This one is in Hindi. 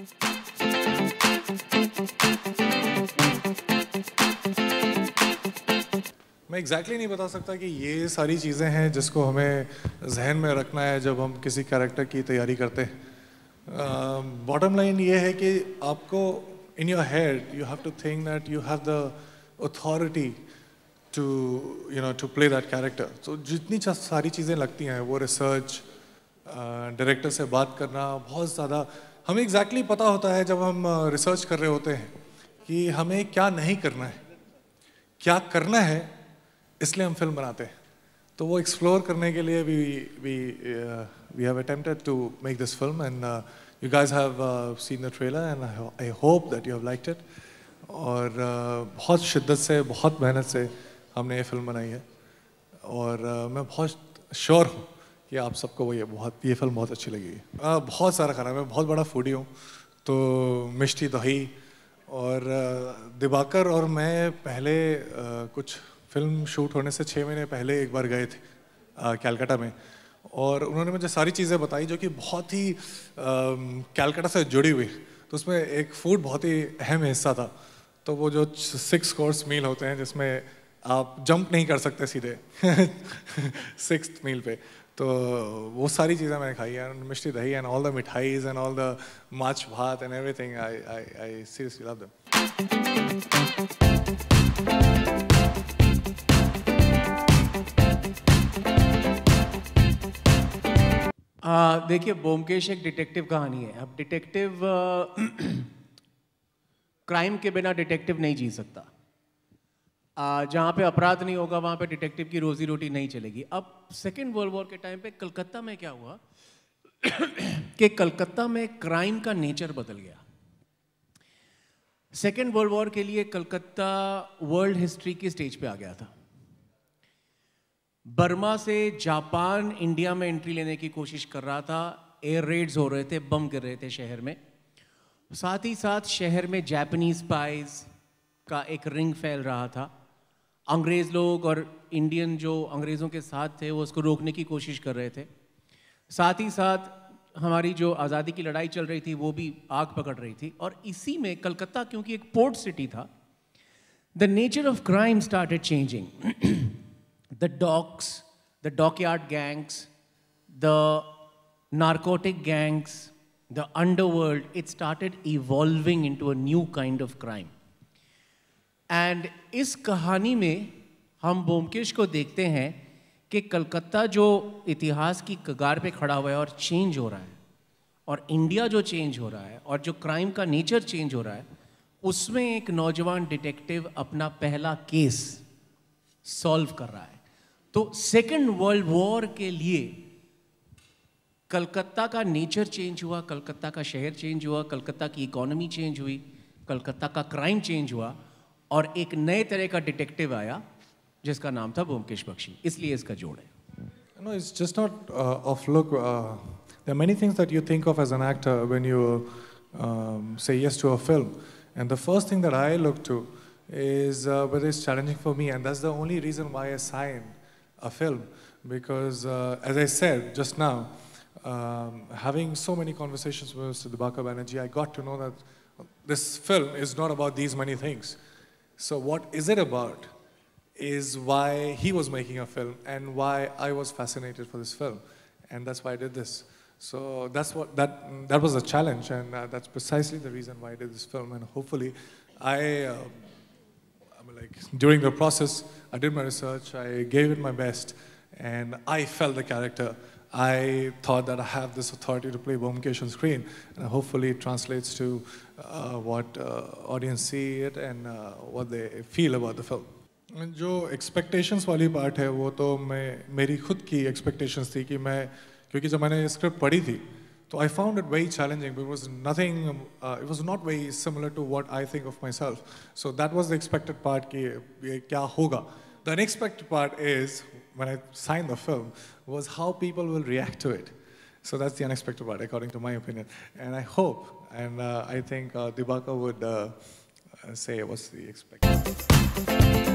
मैं एग्जैक्टली exactly नहीं बता सकता कि ये सारी चीज़ें हैं जिसको हमें जहन में रखना है जब हम किसी कैरेक्टर की तैयारी करते हैं बॉटम लाइन ये है कि आपको in your head you have to think that you have the authority to you know to play that character तो जितनी सारी चीज़ें लगती हैं वो रिसर्च डायरेक्टर uh, से बात करना बहुत ज़्यादा हमें एग्जैक्टली exactly पता होता है जब हम रिसर्च कर रहे होते हैं कि हमें क्या नहीं करना है क्या करना है इसलिए हम फिल्म बनाते हैं तो वो एक्सप्लोर करने के लिए we we we have attempted to make this film and you guys have seen the trailer and I hope that you have like it और uh, बहुत शिद्दत से बहुत मेहनत से हमने ये फिल्म बनाई है और uh, मैं बहुत श्योर हूँ कि आप सबको वही बहुत ये फिल्म बहुत अच्छी लगी आ, बहुत सारा खाना मैं बहुत बड़ा फूडी हूँ तो मिष्टी दही और दिबाकर और मैं पहले आ, कुछ फिल्म शूट होने से छः महीने पहले एक बार गए थे कैलकाटा में और उन्होंने मुझे सारी चीज़ें बताई जो कि बहुत ही कैलकाटा से जुड़ी हुई तो उसमें एक फूड बहुत ही अहम हिस्सा था तो वो जो सिक्स कोर्स मील होते हैं जिसमें आप जंप नहीं कर सकते सीधे सिक्स मील पे तो वो सारी चीज़ें मैंने खाई and mishri doi and all the मिठाईज and all the machh bhaat and every I I I seriously love देखिए बोमकेश एक डिटेक्टिव कहानी है अब डिटेक्टिव क्राइम के बिना डिटेक्टिव नहीं जी सकता जहाँ पे अपराध नहीं होगा वहाँ पे डिटेक्टिव की रोजी रोटी नहीं चलेगी अब सेकेंड वर्ल्ड वॉर के टाइम पे कलकत्ता में क्या हुआ कि कलकत्ता में क्राइम का नेचर बदल गया सेकेंड वर्ल्ड वॉर के लिए कलकत्ता वर्ल्ड हिस्ट्री की स्टेज पे आ गया था बर्मा से जापान इंडिया में एंट्री लेने की कोशिश कर रहा था एयर रेड्स हो रहे थे बम गिर रहे थे शहर में साथ ही साथ शहर में जापानीज पाइज का एक रिंग फैल रहा था अंग्रेज़ लोग और इंडियन जो अंग्रेज़ों के साथ थे वो उसको रोकने की कोशिश कर रहे थे साथ ही साथ हमारी जो आज़ादी की लड़ाई चल रही थी वो भी आग पकड़ रही थी और इसी में कलकत्ता क्योंकि एक पोर्ट सिटी था the nature of crime start changing the docks the dockyard gangs the gangs the underworld it evolving into a new kind of crime and इस कहानी में हम बोमकेश को देखते हैं कि कलकत्ता जो इतिहास की कगार पे खड़ा हुआ है और चेंज हो रहा है और इंडिया जो चेंज हो रहा है और जो क्राइम का नेचर चेंज हो रहा है उसमें एक नौजवान डिटेक्टिव अपना पहला केस सॉल्व कर रहा है तो सेकेंड वर्ल्ड वॉर के लिए कलकत्ता का नेचर चेंज हुआ कलकत्ता का शहर चेंज हुआ कलकत्ता की इकोनॉमी चेंज हुई कलकत्ता का क्राइम चेंज हुआ और एक नए तरह का डिटेक्टिव आया जिसका नाम था Byomkesh Bakshi No, it's just not uh, off. look. Uh, there are many things that you think of as an actor when you um, say yes to a film. And the first thing that I look to is uh, whether it's challenging for me. And that's the only reason why I sign a film. Because, uh, as I said just now, um, having so many conversations with Mr. Dubaka I got to know that this film is not about these many things. So what is it about is why he was making a film and why I was fascinated for this film. And that's why I did this. So that's what, that, that was a challenge and uh, that's precisely the reason why I did this film. And hopefully I, uh, I am like during the process, I did my research, I gave it my best and I felt the character I thought that I have this authority to play Vomkesh on screen, and hopefully it translates to uh, what uh, audience see it and uh, what they feel about the film. जो expectations वाली part है वो तो मैं मेरी खुद की expectations थी कि मैं क्योंकि script I found it very challenging because it was not very similar to what I think of myself. So that was the expected part कि ये क्या the unexpected part is when I signed the film was how people will react to it. So that's the unexpected part, according to my opinion. And I hope, and uh, I think uh, Dibaka would uh, uh, say what's the expected.